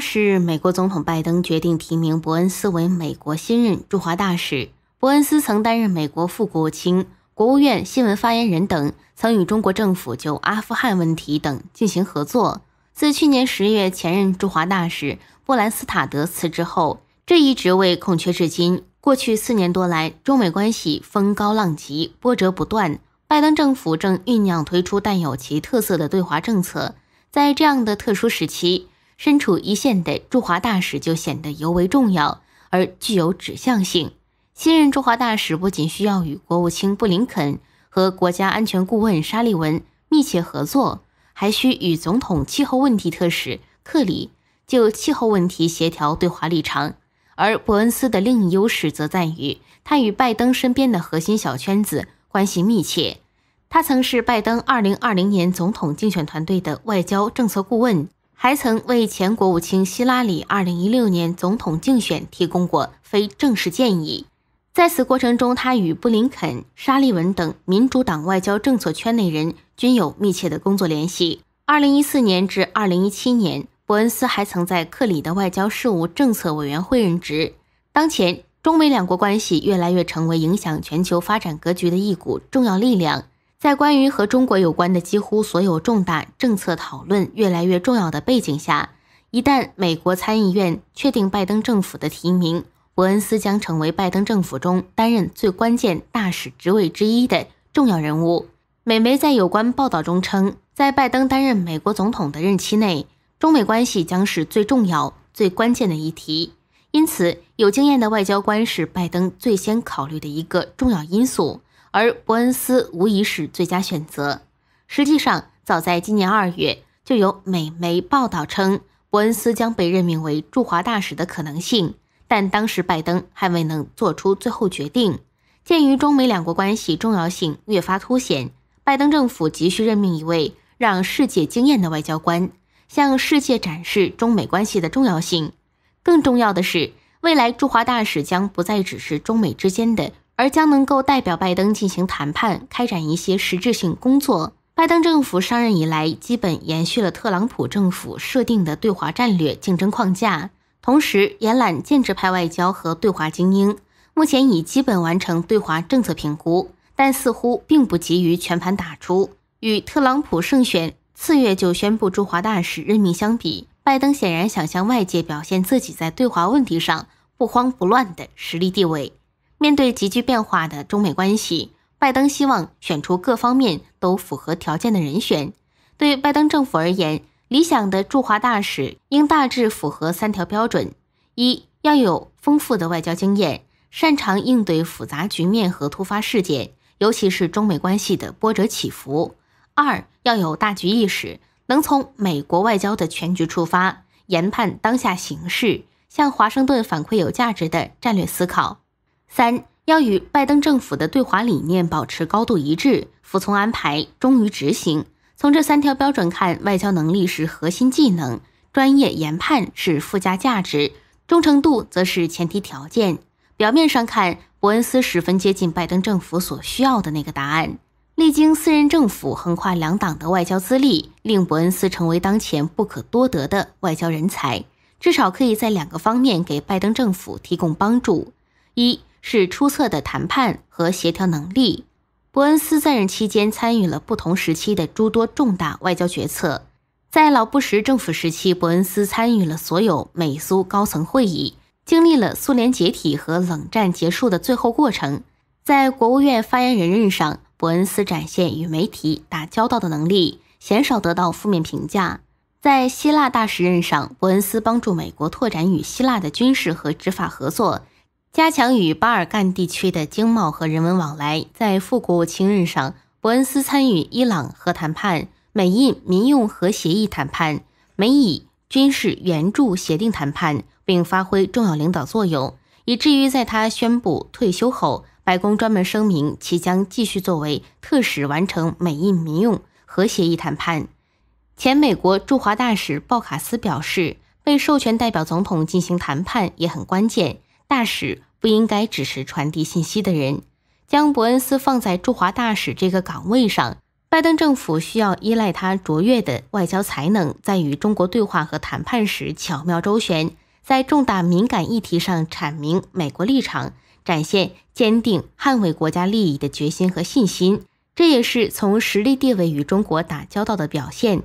是美国总统拜登决定提名伯恩斯为美国新任驻华大使。伯恩斯曾担任美国副国务卿、国务院新闻发言人等，曾与中国政府就阿富汗问题等进行合作。自去年十月前任驻华大使布兰斯塔德辞职后，这一职位空缺至今。过去四年多来，中美关系风高浪急，波折不断。拜登政府正酝酿推出带有其特色的对华政策。在这样的特殊时期，身处一线的驻华大使就显得尤为重要而具有指向性。新任驻华大使不仅需要与国务卿布林肯和国家安全顾问沙利文密切合作，还需与总统气候问题特使克里就气候问题协调对华立场。而伯恩斯的另一优势则在于他与拜登身边的核心小圈子关系密切，他曾是拜登2020年总统竞选团队的外交政策顾问。还曾为前国务卿希拉里2016年总统竞选提供过非正式建议，在此过程中，他与布林肯、沙利文等民主党外交政策圈内人均有密切的工作联系。2014年至2017年，伯恩斯还曾在克里的外交事务政策委员会任职。当前，中美两国关系越来越成为影响全球发展格局的一股重要力量。在关于和中国有关的几乎所有重大政策讨论越来越重要的背景下，一旦美国参议院确定拜登政府的提名，伯恩斯将成为拜登政府中担任最关键大使职位之一的重要人物。美媒在有关报道中称，在拜登担任美国总统的任期内，中美关系将是最重要、最关键的议题。因此，有经验的外交官是拜登最先考虑的一个重要因素。而伯恩斯无疑是最佳选择。实际上，早在今年二月，就有美媒报道称伯恩斯将被任命为驻华大使的可能性，但当时拜登还未能做出最后决定。鉴于中美两国关系重要性越发凸显，拜登政府急需任命一位让世界惊艳的外交官，向世界展示中美关系的重要性。更重要的是，未来驻华大使将不再只是中美之间的。而将能够代表拜登进行谈判，开展一些实质性工作。拜登政府上任以来，基本延续了特朗普政府设定的对华战略竞争框架，同时延揽建制派外交和对华精英。目前已基本完成对华政策评估，但似乎并不急于全盘打出。与特朗普胜选次月就宣布驻华大使任命相比，拜登显然想向外界表现自己在对华问题上不慌不乱的实力地位。面对急剧变化的中美关系，拜登希望选出各方面都符合条件的人选。对拜登政府而言，理想的驻华大使应大致符合三条标准：一要有丰富的外交经验，擅长应对复杂局面和突发事件，尤其是中美关系的波折起伏；二要有大局意识，能从美国外交的全局出发研判当下形势，向华盛顿反馈有价值的战略思考。三要与拜登政府的对华理念保持高度一致，服从安排，忠于执行。从这三条标准看，外交能力是核心技能，专业研判是附加价值，忠诚度则是前提条件。表面上看，伯恩斯十分接近拜登政府所需要的那个答案。历经四任政府，横跨两党的外交资历，令伯恩斯成为当前不可多得的外交人才，至少可以在两个方面给拜登政府提供帮助：一。是出色的谈判和协调能力。伯恩斯在任期间参与了不同时期的诸多重大外交决策。在老布什政府时期，伯恩斯参与了所有美苏高层会议，经历了苏联解体和冷战结束的最后过程。在国务院发言人任上，伯恩斯展现与媒体打交道的能力，鲜少得到负面评价。在希腊大使任上，伯恩斯帮助美国拓展与希腊的军事和执法合作。加强与巴尔干地区的经贸和人文往来。在复国亲任上，伯恩斯参与伊朗核谈判、美印民用核协议谈判、美以军事援助协定谈判，并发挥重要领导作用，以至于在他宣布退休后，白宫专门声明其将继续作为特使完成美印民用核协议谈判。前美国驻华大使鲍卡斯表示，被授权代表总统进行谈判也很关键。大使不应该只是传递信息的人。将伯恩斯放在驻华大使这个岗位上，拜登政府需要依赖他卓越的外交才能，在与中国对话和谈判时巧妙周旋，在重大敏感议题上阐明美国立场，展现坚定捍卫国家利益的决心和信心。这也是从实力地位与中国打交道的表现。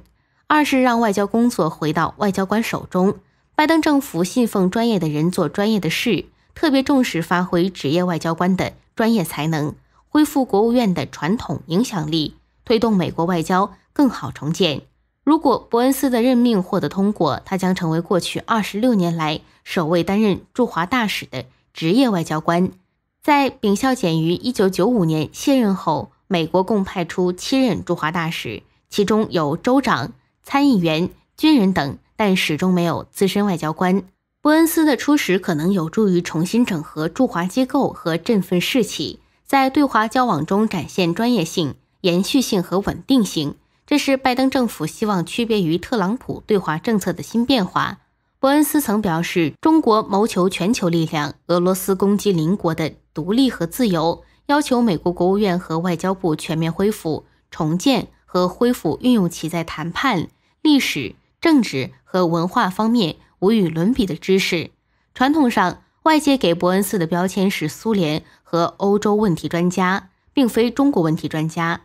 二是让外交工作回到外交官手中。拜登政府信奉专业的人做专业的事。特别重视发挥职业外交官的专业才能，恢复国务院的传统影响力，推动美国外交更好重建。如果伯恩斯的任命获得通过，他将成为过去二十六年来首位担任驻华大使的职业外交官。在炳孝俭于一九九五年卸任后，美国共派出七任驻华大使，其中有州长、参议员、军人等，但始终没有资深外交官。伯恩斯的出使可能有助于重新整合驻华机构和振奋士气，在对华交往中展现专业性、延续性和稳定性。这是拜登政府希望区别于特朗普对华政策的新变化。伯恩斯曾表示：“中国谋求全球力量，俄罗斯攻击邻国的独立和自由，要求美国国务院和外交部全面恢复、重建和恢复运用其在谈判、历史、政治和文化方面。”无与伦比的知识。传统上，外界给伯恩斯的标签是苏联和欧洲问题专家，并非中国问题专家。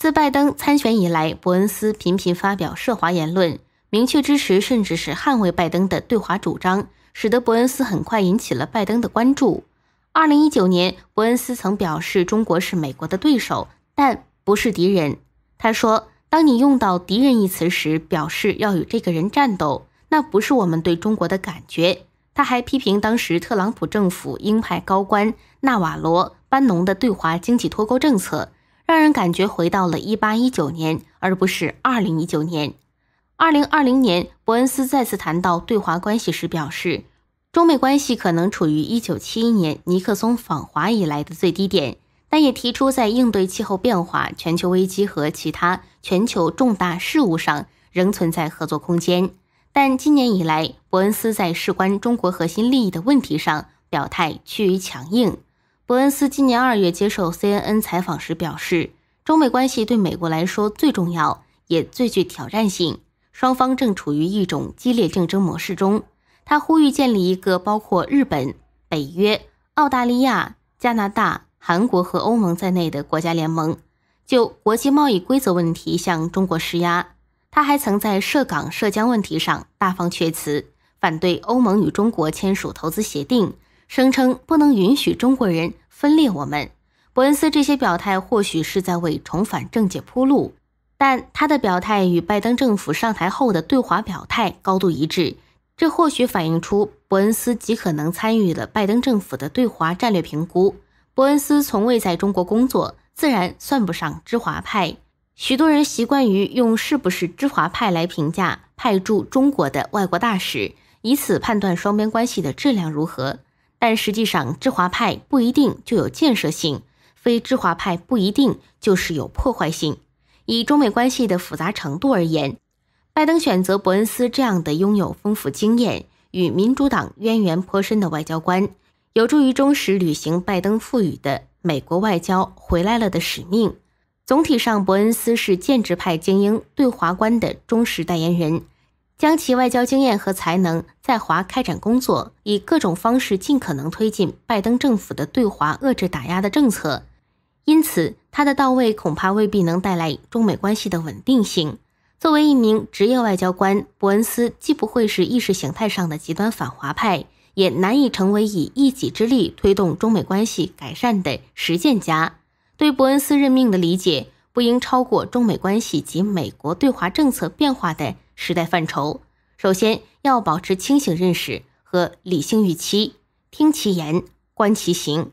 自拜登参选以来，伯恩斯频频发表涉华言论，明确支持甚至是捍卫拜登的对华主张，使得伯恩斯很快引起了拜登的关注。二零一九年，伯恩斯曾表示，中国是美国的对手，但不是敌人。他说：“当你用到‘敌人’一词时，表示要与这个人战斗。”那不是我们对中国的感觉。他还批评当时特朗普政府鹰派高官纳瓦罗、班农的对华经济脱钩政策，让人感觉回到了一八一九年，而不是二零一九年。二零二零年，伯恩斯再次谈到对华关系时表示，中美关系可能处于一九七一年尼克松访华以来的最低点，但也提出在应对气候变化、全球危机和其他全球重大事务上仍存在合作空间。但今年以来，伯恩斯在事关中国核心利益的问题上表态趋于强硬。伯恩斯今年二月接受 CNN 采访时表示，中美关系对美国来说最重要，也最具挑战性，双方正处于一种激烈竞争模式中。他呼吁建立一个包括日本、北约、澳大利亚、加拿大、韩国和欧盟在内的国家联盟，就国际贸易规则问题向中国施压。他还曾在涉港涉疆问题上大放厥词，反对欧盟与中国签署投资协定，声称不能允许中国人分裂我们。伯恩斯这些表态或许是在为重返政界铺路，但他的表态与拜登政府上台后的对华表态高度一致，这或许反映出伯恩斯极可能参与了拜登政府的对华战略评估。伯恩斯从未在中国工作，自然算不上知华派。许多人习惯于用“是不是知华派”来评价派驻中国的外国大使，以此判断双边关系的质量如何。但实际上，知华派不一定就有建设性，非知华派不一定就是有破坏性。以中美关系的复杂程度而言，拜登选择伯恩斯这样的拥有丰富经验与民主党渊源颇深的外交官，有助于忠实履行拜登赋予的“美国外交回来了”的使命。总体上，伯恩斯是建制派精英对华观的忠实代言人，将其外交经验和才能在华开展工作，以各种方式尽可能推进拜登政府的对华遏制打压的政策。因此，他的到位恐怕未必能带来中美关系的稳定性。作为一名职业外交官，伯恩斯既不会是意识形态上的极端反华派，也难以成为以一己之力推动中美关系改善的实践家。对伯恩斯任命的理解不应超过中美关系及美国对华政策变化的时代范畴。首先要保持清醒认识和理性预期，听其言，观其行。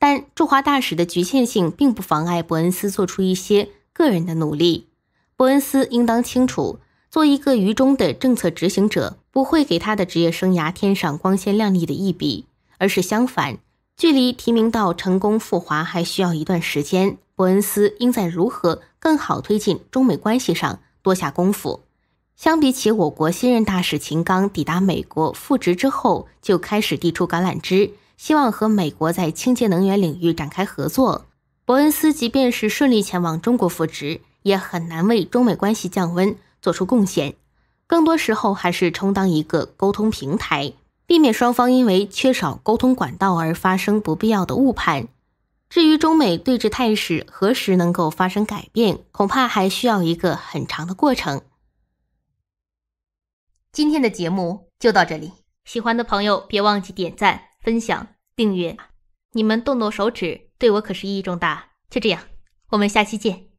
但驻华大使的局限性并不妨碍伯恩斯做出一些个人的努力。伯恩斯应当清楚，做一个愚忠的政策执行者不会给他的职业生涯添上光鲜亮丽的一笔，而是相反。距离提名到成功赴华还需要一段时间，伯恩斯应在如何更好推进中美关系上多下功夫。相比起我国新任大使秦刚抵达美国复职之后就开始递出橄榄枝，希望和美国在清洁能源领域展开合作，伯恩斯即便是顺利前往中国复职，也很难为中美关系降温做出贡献，更多时候还是充当一个沟通平台。避免双方因为缺少沟通管道而发生不必要的误判。至于中美对峙态势何时能够发生改变，恐怕还需要一个很长的过程。今天的节目就到这里，喜欢的朋友别忘记点赞、分享、订阅。你们动动手指，对我可是意义重大。就这样，我们下期见。